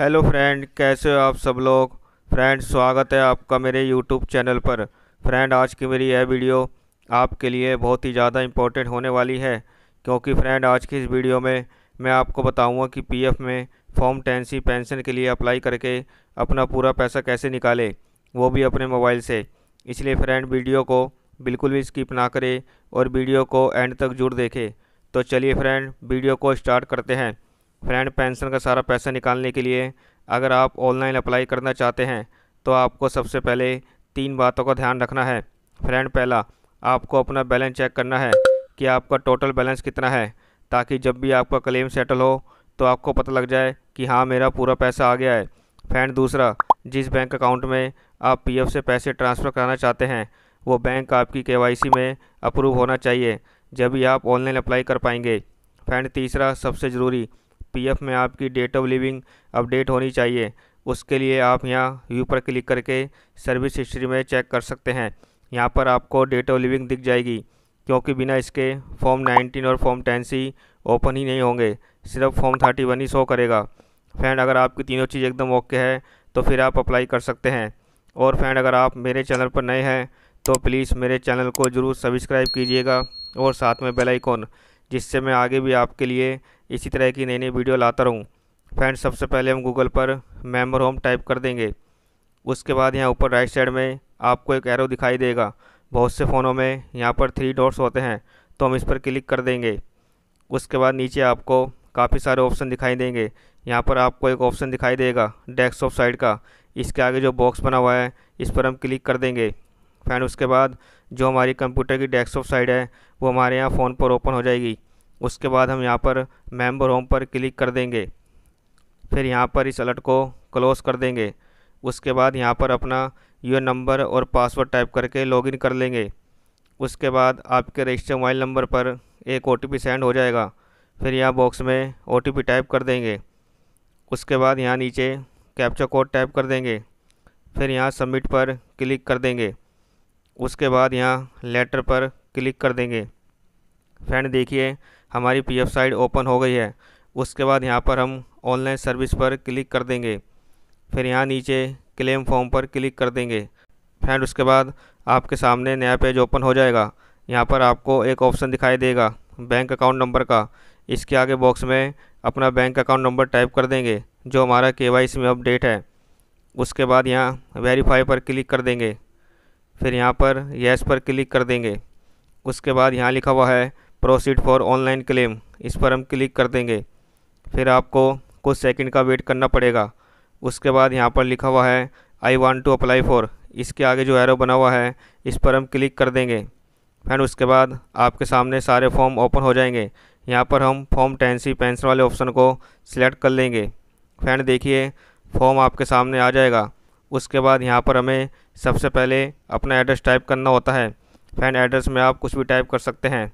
hello friend कैसे हो आप सब लोग फ्रेंड स्वागत है आपका मेरे यूट्यूब चैनल पर फ्रेंड आज की मेरी यह वीडियो आपके लिए बहुत ही ज़्यादा इम्पोर्टेंट होने वाली है क्योंकि फ्रेंड आज की इस वीडियो में मैं आपको बताऊंगा कि पीएफ में फॉर्म टेंसी पेंशन के लिए अप्लाई करके अपना पूरा पैसा कैसे निकाले वो भी अपने मोबाइल से इसलिए फ्रेंड वीडियो को बिल्कुल भी स्किप ना करें और वीडियो को एंड तक जुड़ देखें तो चलिए फ्रेंड वीडियो को स्टार्ट करते हैं फ्रेंड पेंशन का सारा पैसा निकालने के लिए अगर आप ऑनलाइन अप्लाई करना चाहते हैं तो आपको सबसे पहले तीन बातों का ध्यान रखना है फ्रेंड पहला आपको अपना बैलेंस चेक करना है कि आपका टोटल बैलेंस कितना है ताकि जब भी आपका क्लेम सेटल हो तो आपको पता लग जाए कि हाँ मेरा पूरा पैसा आ गया है फ्रेंड दूसरा जिस बैंक अकाउंट में आप पीएफ से पैसे ट्रांसफ़र कराना चाहते हैं वो बैंक आपकी केवाईसी में अप्रूव होना चाहिए जब ही आप ऑनलाइन अप्लाई कर पाएंगे फ्रेंड तीसरा सबसे ज़रूरी पीएफ में आपकी डेट ऑफ लिविंग अपडेट होनी चाहिए उसके लिए आप यहाँ व्यू पर क्लिक करके सर्विस हिस्ट्री में चेक कर सकते हैं यहाँ पर आपको डेट ऑफ लिविंग दिख जाएगी क्योंकि बिना इसके फॉर्म 19 और फॉर्म टेन सी ओपन ही नहीं होंगे सिर्फ फॉर्म 31 ही शो करेगा फ्रेंड अगर आपकी तीनों चीज़ एकदम ओके है तो फिर आप अप्लाई कर सकते हैं और फ्रेंड अगर आप मेरे चैनल पर नए हैं तो प्लीज़ मेरे चैनल को ज़रूर सब्सक्राइब कीजिएगा और साथ में बेलाइकॉन जिससे मैं आगे भी आपके लिए इसी तरह की नई नई वीडियो लाता रहूँ फ्रेंड्स सबसे पहले हम गूगल पर मेम्बर होम टाइप कर देंगे उसके बाद यहाँ ऊपर राइट साइड में आपको एक एरो दिखाई देगा बहुत से फ़ोनों में यहाँ पर थ्री डॉट्स होते हैं तो हम इस पर क्लिक कर देंगे उसके बाद नीचे आपको काफ़ी सारे ऑप्शन दिखाई देंगे यहाँ पर आपको एक ऑप्शन दिखाई देगा डेस्कटॉप साइड का इसके आगे जो बॉक्स बना हुआ है इस पर हम क्लिक कर देंगे फैन उसके बाद जो हमारी कंप्यूटर की डेस्कटॉप साइड है वो हमारे यहाँ फ़ोन पर ओपन हो जाएगी उसके बाद हम यहाँ पर मेंबर होम पर क्लिक कर देंगे फिर यहाँ पर इस अलर्ट को क्लोज़ कर देंगे उसके बाद यहाँ पर अपना यू नंबर और पासवर्ड टाइप करके लॉगिन कर लेंगे उसके बाद आपके रजिस्टर मोबाइल नंबर पर एक ओ सेंड हो जाएगा फिर यहाँ बॉक्स में ओ टाइप कर देंगे उसके बाद यहाँ नीचे कैप्चा कोड टाइप कर देंगे फिर यहाँ सबमिट पर क्लिक कर देंगे उसके बाद यहाँ लेटर पर क्लिक कर देंगे फ्रेंड देखिए हमारी पी साइट ओपन हो गई है उसके बाद यहाँ पर हम ऑनलाइन सर्विस पर क्लिक कर देंगे फिर यहाँ नीचे क्लेम फॉर्म पर क्लिक कर देंगे फ्रेंड उसके बाद आपके सामने नया पेज ओपन हो जाएगा यहाँ पर आपको एक ऑप्शन दिखाई देगा बैंक अकाउंट नंबर का इसके आगे बॉक्स में अपना बैंक अकाउंट नंबर टाइप कर देंगे जो हमारा के में अपडेट है उसके बाद यहाँ वेरीफाई पर क्लिक कर देंगे फिर यहाँ पर येस पर क्लिक कर देंगे उसके बाद यहाँ लिखा हुआ है प्रोसीड फॉर ऑनलाइन क्लेम इस पर हम क्लिक कर देंगे फिर आपको कुछ सेकंड का वेट करना पड़ेगा उसके बाद यहाँ पर लिखा हुआ है I want to apply for इसके आगे जो एरो बना हुआ है इस पर हम क्लिक कर देंगे फिर उसके बाद आपके सामने सारे फॉर्म ओपन हो जाएंगे यहाँ पर हम फॉर्म टेंसी पेंशन वाले ऑप्शन को सिलेक्ट कर लेंगे फैन देखिए फॉर्म आपके सामने आ जाएगा उसके बाद यहाँ पर हमें सबसे पहले अपना एड्रेस टाइप करना होता है फैन एड्रेस में आप कुछ भी टाइप कर सकते हैं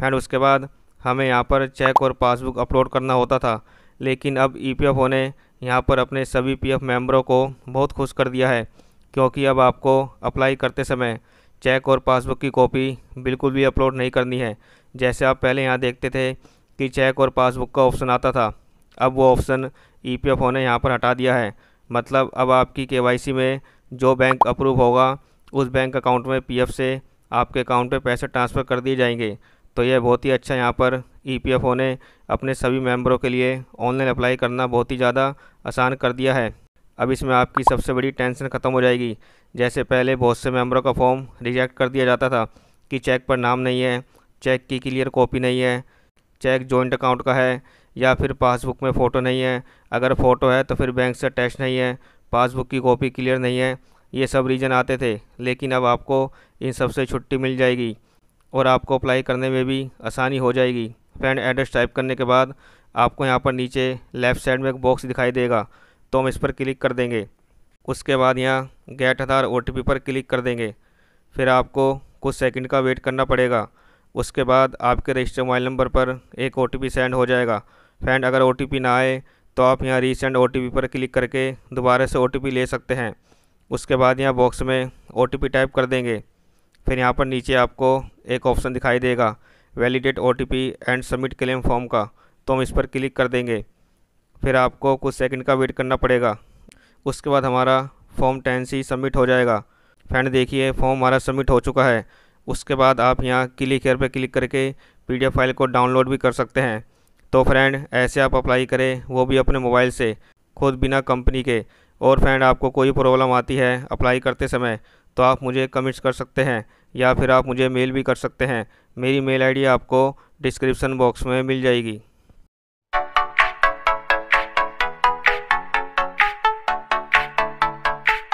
फैन उसके बाद हमें यहाँ पर चेक और पासबुक अपलोड करना होता था लेकिन अब ई पी एफ़ ने यहाँ पर अपने सभी पी एफ मेम्बरों को बहुत खुश कर दिया है क्योंकि अब आपको अप्लाई करते समय चेक और पासबुक की कॉपी बिल्कुल भी अपलोड नहीं करनी है जैसे आप पहले यहाँ देखते थे कि चेक और पासबुक का ऑप्शन आता था अब वो ऑप्शन ई पी एफ ने यहाँ पर हटा दिया है मतलब अब आपकी के में जो बैंक अप्रूव होगा उस बैंक अकाउंट में पीएफ से आपके अकाउंट में पैसे ट्रांसफ़र कर दिए जाएंगे तो यह बहुत ही अच्छा यहाँ पर ई पी एफ ओ ने अपने सभी मेंबरों के लिए ऑनलाइन अप्लाई करना बहुत ही ज़्यादा आसान कर दिया है अब इसमें आपकी सबसे बड़ी टेंशन ख़त्म हो जाएगी जैसे पहले बहुत से मेंबरों का फॉर्म रिजेक्ट कर दिया जाता था कि चेक पर नाम नहीं है चेक की क्लियर कॉपी नहीं है चेक जॉइंट अकाउंट का है या फिर पासबुक में फ़ोटो नहीं है अगर फ़ोटो है तो फिर बैंक से अटैच नहीं है पासबुक की कॉपी क्लियर नहीं है ये सब रीज़न आते थे लेकिन अब आपको इन सब से छुट्टी मिल जाएगी और आपको अप्लाई करने में भी आसानी हो जाएगी फ्रेंड एड्रेस टाइप करने के बाद आपको यहाँ पर नीचे लेफ़्ट साइड में एक बॉक्स दिखाई देगा तो हम इस पर क्लिक कर देंगे उसके बाद यहाँ गेट आधार ओ पर क्लिक कर देंगे फिर आपको कुछ सेकंड का वेट करना पड़ेगा उसके बाद आपके रजिस्टर मोबाइल नंबर पर एक ओ सेंड हो जाएगा फ्रेंड अगर ओ ना आए तो आप यहाँ रीसेंड ओ पर क्लिक करके दोबारा से ओ ले सकते हैं उसके बाद यहाँ बॉक्स में ओ टाइप कर देंगे फिर यहाँ पर नीचे आपको एक ऑप्शन दिखाई देगा वैलिडेट ओ एंड सबमिट क्लेम फॉर्म का तो हम इस पर क्लिक कर देंगे फिर आपको कुछ सेकंड का वेट करना पड़ेगा उसके बाद हमारा फॉर्म टेन सी सबमिट हो जाएगा फ्रेंड देखिए फॉर्म हमारा सबमिट हो चुका है उसके बाद आप यहाँ क्लिक हेयर पर क्लिक करके पी फाइल को डाउनलोड भी कर सकते हैं तो फ्रेंड ऐसे आप अप्लाई करें वो भी अपने मोबाइल से खुद बिना कंपनी के और फ्रेंड आपको कोई प्रॉब्लम आती है अप्लाई करते समय तो आप मुझे कमेंट्स कर सकते हैं या फिर आप मुझे मेल भी कर सकते हैं मेरी मेल आईडी आपको डिस्क्रिप्शन बॉक्स में मिल जाएगी